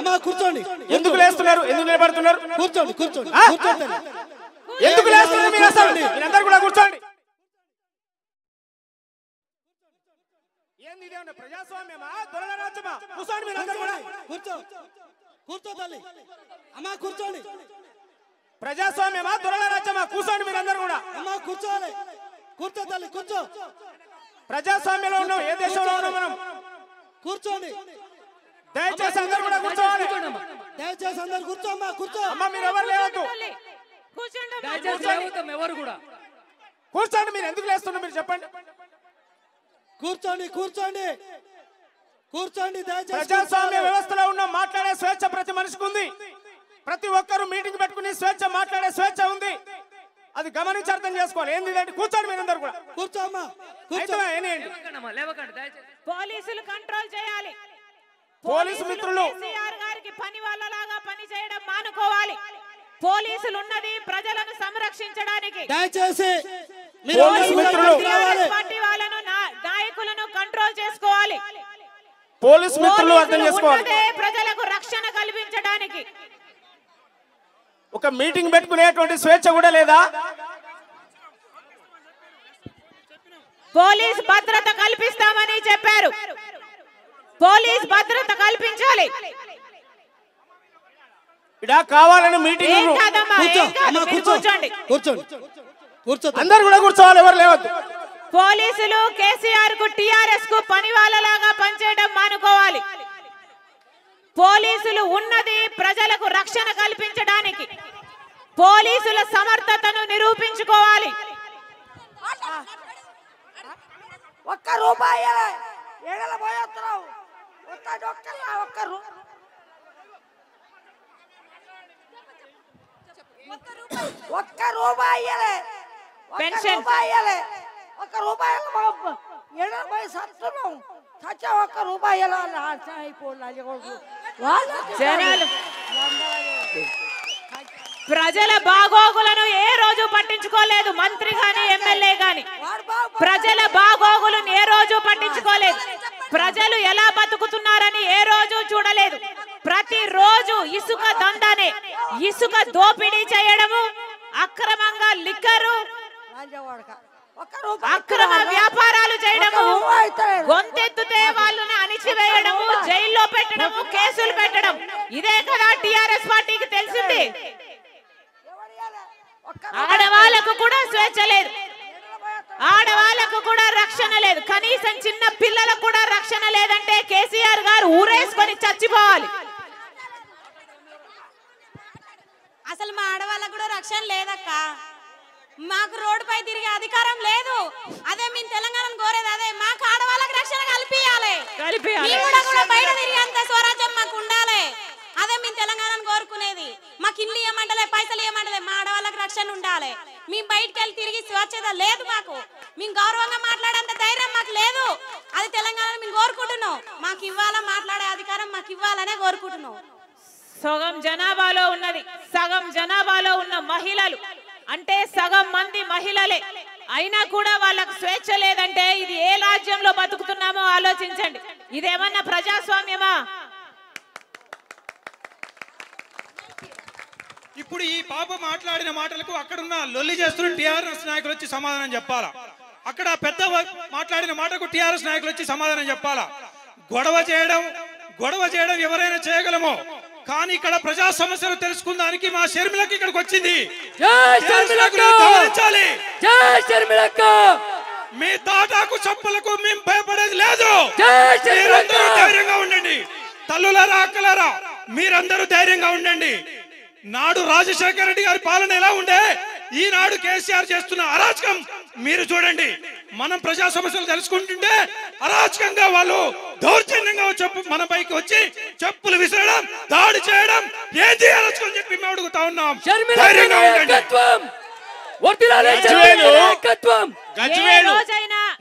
అమ్మా కూర్చోండి ఎందుకు లేస్తున్నారు ఎందుకు నిలబడుతున్నారు కూర్చోండి కూర్చోండి కూర్చోండి ఎందుకు లేస్తున్నారు మీరు అసలు మీరందరూ కూడా కూర్చోండి ప్రజాస్వామ్యమా దొరల రాజ్యమా కూర్చోండి మీరందరూ కూడా కూర్చో కూర్చో కూర్చోండి ప్రజాస్వామ్యమా దొరల రాజ్యమా కూర్చోండి మీరందరూ కూడా అమ్మా కూర్చోవాలి కూర్చో తల్లి కూర్చో ప్రజాస్వామ్యంలో ఉన్నాం ఏ దేశంలో ఉన్నాం మనం కూర్చోండి దయచేసి అందరూ కూడా కూర్చోవాలి దయచేసి అందరూ కూర్చోమ్మా కూర్చో అమ్మా మీరు ఎవరు లేవద్దు దయచేసి ఎవరు కూడా కూర్చోండి మీరు ఎందుకు లేస్తున్నారు మీరు చెప్పండి కూర్చోండి కూర్చోండి కూర్చోండి దయచేసి ప్రజాస్వామ్య వ్యవస్థలో ఉన్న మాట్లాడే స్వేచ్ఛ ప్రతి మనిషికి ఉంది ప్రతి ఒక్కరు మీటింగ్ పెట్టుకుని స్వేచ్ఛ మాట్లాడే స్వేచ్ఛ ఉంది అది గమనించి అర్థం చేసుకోవాలి ఏంది అంటే కూర్చోండి అందరు కూడా కూర్చోమ్మా కూర్చోమ్మా పోలీసులు కంట్రోల్ చేయాలి పోలీసు మిత్రులు పని వాళ్ళలాగా పని చేయడం మానుకోవాలి పోలీసులు ఉన్నది ప్రజలను సంరక్షించడానికి దయచేసి నాయకులను కంట్రోల్ చేసుకోవాలి పోలీసు మిత్రులు అర్థం చేసుకోవాలి ప్రజలకు రక్షణ కల్పించడానికి ఒక మీటింగ్ పెట్టుకునేటువంటి స్వేచ్ఛ కూడా లేదా పోలీసు భద్రత కల్పిస్తామని చెప్పారు పోలీస్ భద్రత కల్పించాలి కావాలని మీటింగ్ కూర్చోండి పోలీసులు కేసీఆర్ కు టిఆర్ఎస్ కు పని వాళ్ళలాగా పనిచేయడం మానుకోవాలి పోలీసులు ఉన్నది ప్రజలకు రక్షణ కల్పించడానికి పోలీసుల సమర్థతను నిరూపించుకోవాలి ఒక్క రూపాయి ఒక్క రూపాయి ఒక్క ఒక్క ప్రజల బాగోగులను ఏ రోజు పట్టించుకోలేదు మంత్రి గాని ఎమ్మెల్యే గాని ప్రజల బాగోగులను ఏ రోజు పట్టించుకోలేదు ప్రజలు ఎలా బతుకుతున్నారని ఏ రోజు చూడలేదు ప్రతి రోజు ఇసుక దందానే ఇసుక దోపిడీ చేయడము అక్రమంగా లిక్కరు అక్రమ వ్యాపారాలు చేయడము గొంతెత్తుతే వాళ్ళని అణిచివేయడము జైల్లో పెట్టడము కేసులు పెట్టడం ఇదే కదా టిఆర్ఎస్ పార్టీకి తెలిసింది ఆడవాళ్లకు కూడా స్వేచ్ఛ లేదు లేదు కనీసం చిన్న పిల్లలకు కూడా రక్షణ లేదంటే కేసీఆర్ గారు ఊరేసుకొని చచ్చిపోవాలి అసలు మా ఆడవాళ్ళకు కూడా రక్షణ లేదక్క మాకు రోడ్డుపై తిరిగే అధికారం లేదు అదే మేము తెలంగాణ కోరేది అదే మాకు ఆడవాళ్ళకి రక్షణ కల్పించాలి అదే మేము తెలంగాణను కోరుకునేది మాకు ఇల్లు ఏమంటలే పైసలు ఏమంటలే మా ఆడవాళ్ళకి రక్షణ ఉండాలి మేము బయటికి వెళ్ళి తిరిగి స్వచ్ఛత లేదు మాకు మేము గౌరవంగా మాట్లాడేంత ధైర్యం మాకు లేదు అది తెలంగాణ మేము కోరుకుంటున్నాం మాకు ఇవ్వాలా మాట్లాడే అధికారం మాకు ఇవ్వాలనే కోరుకుంటున్నాం సగం జనాభాలో ఉన్నది సగం జనాభాలో ఉన్న మహిళలు అంటే సగం మంది మహిళలే అయినా కూడా వాళ్ళకు స్వేచ్ఛ లేదంటే ఇది ఏ రాజ్యంలో బతుకుతున్నామో ఆలోచించండి ఇదేమన్నా ప్రజాస్వామ్యమా ఇప్పుడు ఈ పాప మాట్లాడిన మాటలకు అక్కడున్న లొల్లి చేస్తున్న టీఆర్ఎస్ నాయకులు వచ్చి సమాధానం చెప్పాలా అక్కడ పెద్ద మాట్లాడిన మాటకు టీఆర్ఎస్ నాయకులు వచ్చి సమాధానం చెప్పాలా గొడవ చేయడం గొడవ చేయడం ఎవరైనా చేయగలమో కానీ ఇక్కడ ప్రజా సమస్యలు తెలుసుకుందానికి మా షర్మిలకు ఇక్కడికి వచ్చింది మీ తాటాకు చప్పులకు మేము భయపడేది లేదు ధైర్యంగా ఉండండి తల్లులరా అక్కలరా మీరందరూ ధైర్యంగా ఉండండి నాడు రాజశేఖర రెడ్డి గారి పాలన ఎలా ఉండే ఈనాడు కేసీఆర్ చేస్తున్న అరాచకం మీరు చూడండి మనం ప్రజా సమస్యలు తెలుసుకుంటుంటే అరాచకంగా వాళ్ళు దౌర్జన్యంగా చెప్పు మన పైకి వచ్చి చెప్పులు విసరడం దాడి చేయడం ఏది అరాచకం చెప్పి మేము అడుగుతా ఉన్నాం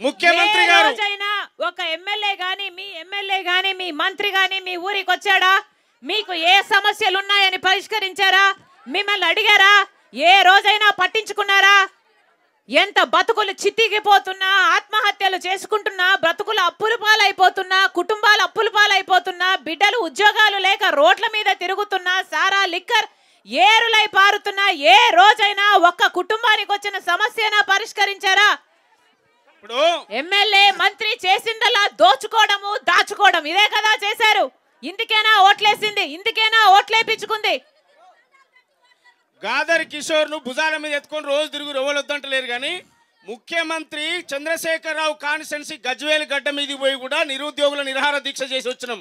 ముఖ్యమంత్రి గారు ఒక ఎమ్మెల్యే గాని మీ ఎమ్మెల్యే గాని మీ మంత్రి గాని మీ ఊరికి వచ్చాడా మీకు ఏ సమస్యలు ఉన్నాయని పరిష్కరించారా మిమ్మల్ని అడిగారా ఏ రోజైనా పట్టించుకున్నారా ఎంత బతుకులు చితికిపోతున్నా ఆత్మహత్యలు చేసుకుంటున్నా బ్రతుకులు అప్పులు పాలైపోతున్నా కుటుంబాలు అప్పులు పాలైపోతున్నా బిడ్డలు ఉద్యోగాలు లేక రోడ్ల మీద తిరుగుతున్నా సారా లిక్కర్ ఏరులై పారుతున్నా ఏ రోజైనా ఒక్క కుటుంబానికి వచ్చిన సమస్యనా పరిష్కరించారా ఎమ్మెల్యే మంత్రి చేసిందలా దోచుకోవడము దాచుకోవడం ఇదే కదా చేశారు ఇందుకేనా ఓట్లేసింది ఇందుకేనా ఓట్లేపించుకుంది గాదర్ కిషోర్ ను భుజాల మీద ఎత్తుకొని రోజు తిరుగు లేరు కానీ ముఖ్యమంత్రి చంద్రశేఖరరావు కాన్స్టెన్సీ గజ్వేల్ గడ్డ మీదకి పోయి కూడా నిరుద్యోగుల నిరహార దీక్ష చేసి వచ్చినాం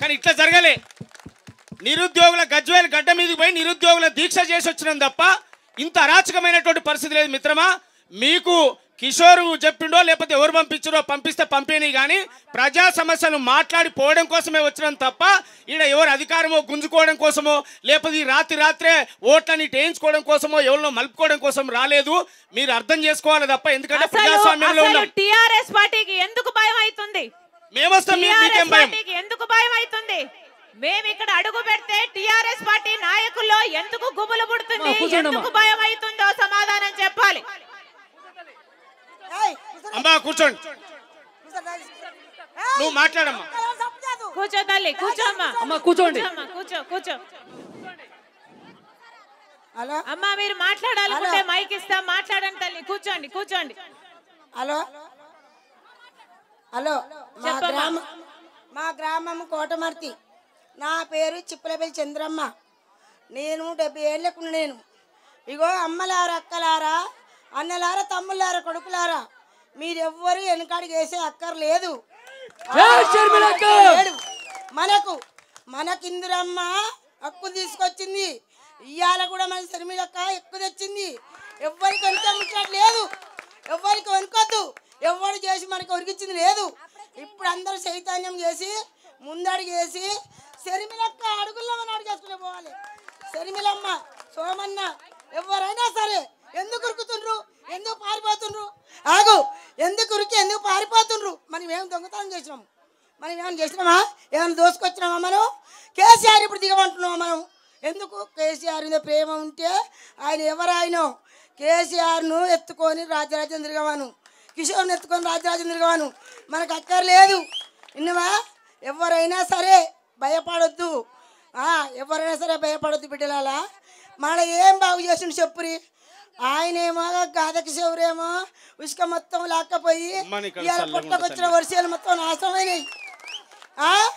కానీ ఇట్లా జరగలే నిరుద్యోగుల గజ్వేల్ గడ్డ మీద పోయి నిరుద్యోగుల దీక్ష చేసి వచ్చినాం తప్ప ఇంత అరాచకమైనటువంటి పరిస్థితి లేదు మిత్రమా మీకు కిషోర్ చెప్పిండో లేకపోతే ఎవరు పంపించినో పంపిస్తే పంపిణీ కానీ ప్రజా సమస్యలు మాట్లాడి పోవడం కోసమే వచ్చినాం తప్ప ఈడ ఎవరు అధికారమో గుంజుకోవడం కోసమో లేకపోతే ఈ రాత్రి రాత్రే ఓట్లని టేయించుకోవడం కోసమో ఎవరినో మలుపుకోవడం కోసం రాలేదు మీరు అర్థం చేసుకోవాలి తప్ప ఎందుకంటే ప్రజాస్వామ్యంలో పార్టీకి ఎందుకు భయం అవుతుంది ఎందుకు భయం అవుతుంది మేము ఇక్కడ అడుగు పెడితే టిఆర్ఎస్ పార్టీ నాయకుల్లో ఎందుకు గుబులు పుడుతుంది ఎందుకు భయం అవుతుందో సమాధానం చెప్పాలి అమ్మా కూర్చోండి నువ్వు మాట్లాడమ్మా కూర్చో తల్లి కూర్చోమ్మా అమ్మా కూర్చోండి కూర్చో కూర్చో హలో అమ్మా మీరు మాట్లాడాలనుకుంటే మైక్ ఇస్తా మాట్లాడండి తల్లి కూర్చోండి కూర్చోండి హలో హలో మా గ్రామం మా గ్రామం కోటమర్తి నా పేరు చిప్పలపల్లి చంద్రమ్మ నేను డెబ్బై ఏళ్ళకున్నా నేను ఇగో అమ్మలారా అక్కలారా అన్నలారా తమ్ముళ్ళారా కొడుకులారా మీరెవ్వరు వెనకాడికి వేసే అక్కర్లేదు మనకు మనకి ఇందురమ్మ హక్కు తీసుకొచ్చింది ఇయ్యాల కూడా మన శర్మిలక్క ఎక్కువ తెచ్చింది ఎవ్వరికి వెనుక లేదు ఎవ్వరికి వెనుకొద్దు ఎవరు చేసి మనకి ఉరికిచ్చింది లేదు ఇప్పుడు అందరూ చైతన్యం చేసి ముందడిగేసి వేసి శర్మిలక్క అడుగుల్లో మనం అడిగేసుకునే పోవాలి శర్మిలమ్మ సోమన్న ఎవరైనా సరే ఎందుకు ఉరుకుతుండ్రు ఎందుకు పారిపోతుండ్రు ఆగు ఎందుకు ఉరికి ఎందుకు పారిపోతుండ్రు మనం ఏం దొంగతనం చేసినాం మనం ఏమైనా చేసినామా ఏమైనా దోసుకొచ్చినామా మనం కేసీఆర్ ఇప్పుడు దిగమంటున్నాం మనం ఎందుకు కేసీఆర్ మీద ప్రేమ ఉంటే ఆయన ఎవరాయనో కేసీఆర్ను ఎత్తుకొని రాజరాజేంద్ర తిరగవాను కిషోర్ని ఎత్తుకొని రాజరాజేంద్ర తిరగవాను మనకు అక్కర్లేదు ఇన్నవా ఎవరైనా సరే భయపడొద్దు ఎవరైనా సరే భయపడొద్దు బిడ్డలాలా మన ఏం బాగు చేసిండు చెప్పురి ఆయనేమో గాదక చెవురేమో ఉసుక మొత్తం లాక్కపోయి ఇవాళ పుట్టకొచ్చిన వర్షాలు మొత్తం నాశనమైనాయి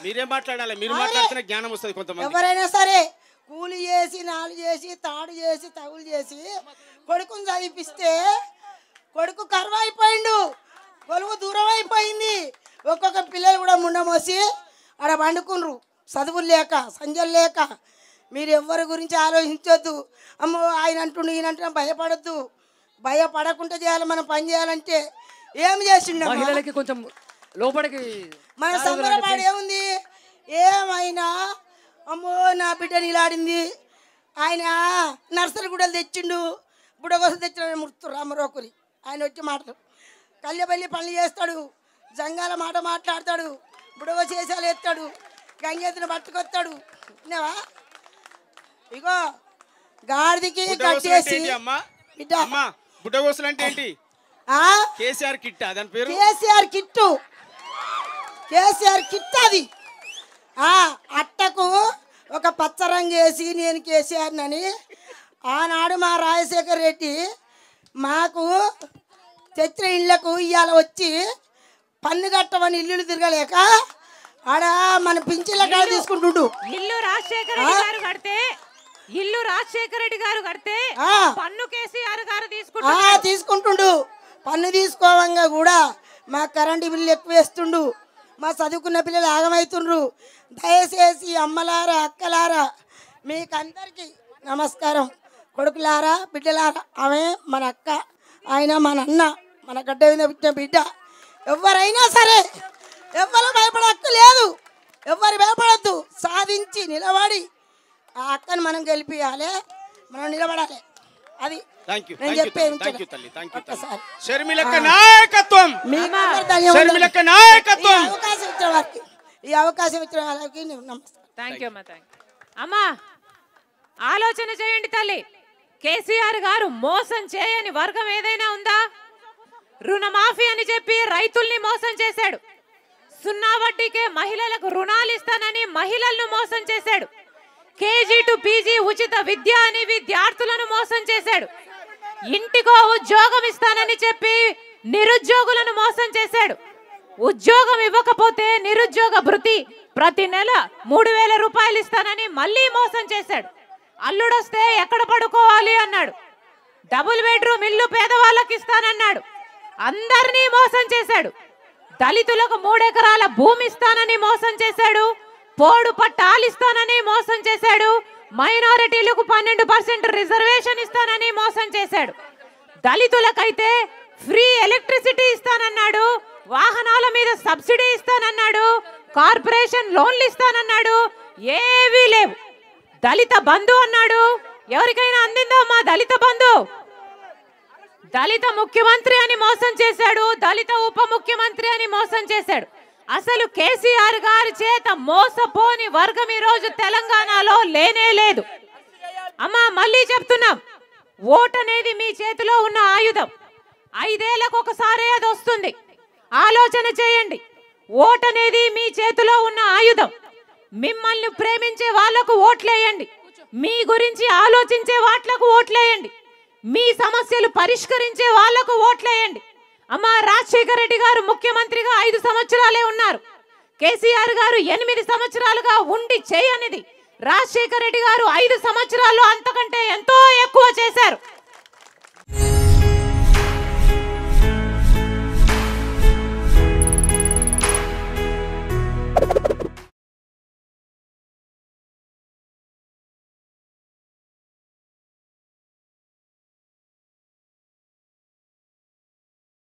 మీరేం మాట్లాడాలి మీరు మాట్లాడుతున్న జ్ఞానం వస్తుంది ఎవరైనా సరే కూలి చేసి నాలు చేసి తాడు చేసి తగులు చేసి కొడుకుని చదివిపిస్తే కొడుకు కరువు అయిపోయిండు కొలువు దూరం అయిపోయింది ఒక్కొక్క పిల్లలు కూడా ముండమోసి ఆడ వండుకున్నారు చదువులు లేక సంజలు లేక మీరు ఎవరి గురించి ఆలోచించొద్దు అమ్మో ఆయన అంటుండు ఈయన అంటున్నా భయపడద్దు భయపడకుండా చేయాలి మనం పని చేయాలంటే ఏం చేసిండీ కొంచెం లోపలికి మన సంబరపాడు ఏముంది ఏమైనా అమ్మో నా బిడ్డ నిలాడింది ఆయన నర్సరీ గుడలు తెచ్చిండు బుడగోసం తెచ్చిన మృతు రామరోకురి ఆయన వచ్చి మాటలు కళ్ళబల్లి పనులు చేస్తాడు జంగాల మాట మాట్లాడతాడు బుడగ చేసాలు ఎత్తాడు గంగేతను పట్టుకొస్తాడు ఇగో గాడిదికి కట్టేసి బిడ్డ బుడ్డగోసులు అంటే ఏంటి కేసీఆర్ కిట్ దాని పేరు కేసీఆర్ కిట్టు కేసీఆర్ కిట్ అది ఆ అట్టకు ఒక పచ్చరంగు వేసి నేను కేసీఆర్ అని ఆనాడు మా రాజశేఖర్ రెడ్డి మాకు తెచ్చిన ఇళ్లకు ఇవాళ వచ్చి పన్ను కట్టమని ఇల్లులు తిరగలేక ఆడ మన పింఛన్ల కాడ తీసుకుంటుండు ఇల్లు రాజశేఖర్ కడితే ఇల్లు రాజశేఖర రెడ్డి గారు కడితే పన్ను కేసీఆర్ గారు తీసుకుంటు తీసుకుంటుండు పన్ను తీసుకోవంగా కూడా మా కరెంటు బిల్లు ఎక్కువ వేస్తుండు మా చదువుకున్న పిల్లలు ఆగమవుతుండ్రు దయచేసి అమ్మలారా అక్కలారా మీకందరికీ నమస్కారం కొడుకులారా బిడ్డలారా ఆమె మన అక్క ఆయన మన అన్న మన గడ్డ మీద పుట్టిన బిడ్డ ఎవరైనా సరే ఎవరు భయపడక్కలేదు ఎవరు భయపడద్దు సాధించి నిలబడి ఆ అక్కను మనం గెలిపియాలి మనం నిలబడాలి అది నేను అవకాశం ఈ అవకాశం ఇచ్చిన వాళ్ళకి అమ్మా ఆలోచన చేయండి తల్లి కేసీఆర్ గారు మోసం చేయని వర్గం ఏదైనా ఉందా రుణమాఫీ అని చెప్పి రైతుల్ని మోసం చేశాడు సున్నా వడ్డీకే మహిళలకు రుణాలు ఇస్తానని మహిళలను మోసం చేశాడు కేజీ టు పీజీ ఉచిత విద్య అని విద్యార్థులను మోసం చేశాడు ఇంటికో ఉద్యోగం ఇస్తానని చెప్పి నిరుద్యోగులను మోసం చేశాడు ఉద్యోగం ఇవ్వకపోతే నిరుద్యోగ భృతి ప్రతి నెల మూడు వేల రూపాయలు ఇస్తానని మళ్ళీ మోసం చేశాడు అల్లుడొస్తే ఎక్కడ పడుకోవాలి అన్నాడు డబుల్ బెడ్రూమ్ ఇల్లు పేదవాళ్ళకి ఇస్తానన్నాడు అందరినీ మోసం చేశాడు దళితులకు మూడెకరాల భూమి ఇస్తానని మోసం చేశాడు పోడు పట్టాలిస్తానని మోసం చేశాడు మైనారిటీలకు పన్నెండు పర్సెంట్ రిజర్వేషన్ ఇస్తానని మోసం చేశాడు దళితులకైతే ఫ్రీ ఎలక్ట్రిసిటీ ఇస్తానన్నాడు వాహనాల మీద సబ్సిడీ ఇస్తానన్నాడు కార్పొరేషన్ లోన్లు ఇస్తానన్నాడు ఏవీ లేవు దళిత బంధు అన్నాడు ఎవరికైనా అందిందో మా దళిత బంధు దళిత ముఖ్యమంత్రి అని మోసం చేశాడు దళిత ఉప ముఖ్యమంత్రి అని మోసం చేశాడు అసలు కేసీఆర్ గారి చేత మోసపోని వర్గం ఈ రోజు తెలంగాణలో లేనే లేదు అమ్మా మళ్ళీ చెప్తున్నాం ఓట్ అనేది మీ చేతిలో ఉన్న ఆయుధం ఐదేళ్లకు ఒకసారి అది వస్తుంది ఆలోచన చేయండి ఓట్ అనేది మీ చేతిలో ఉన్న ఆయుధం మిమ్మల్ని ప్రేమించే వాళ్లకు ఓట్లేయండి మీ గురించి ఆలోచించే వాట్లకు ఓట్లేయండి మీ సమస్యలు పరిష్కరించే వాళ్లకు ఓట్లేయండి అమ్మ రాజశేఖర రెడ్డి గారు ముఖ్యమంత్రిగా ఐదు సంవత్సరాలే ఉన్నారు కేసీఆర్ గారు ఎనిమిది సంవత్సరాలుగా ఉండి చేయనిది రాజశేఖర రెడ్డి గారు ఐదు సంవత్సరాల్లో అంతకంటే ఎంతో ఎక్కువ చేశారు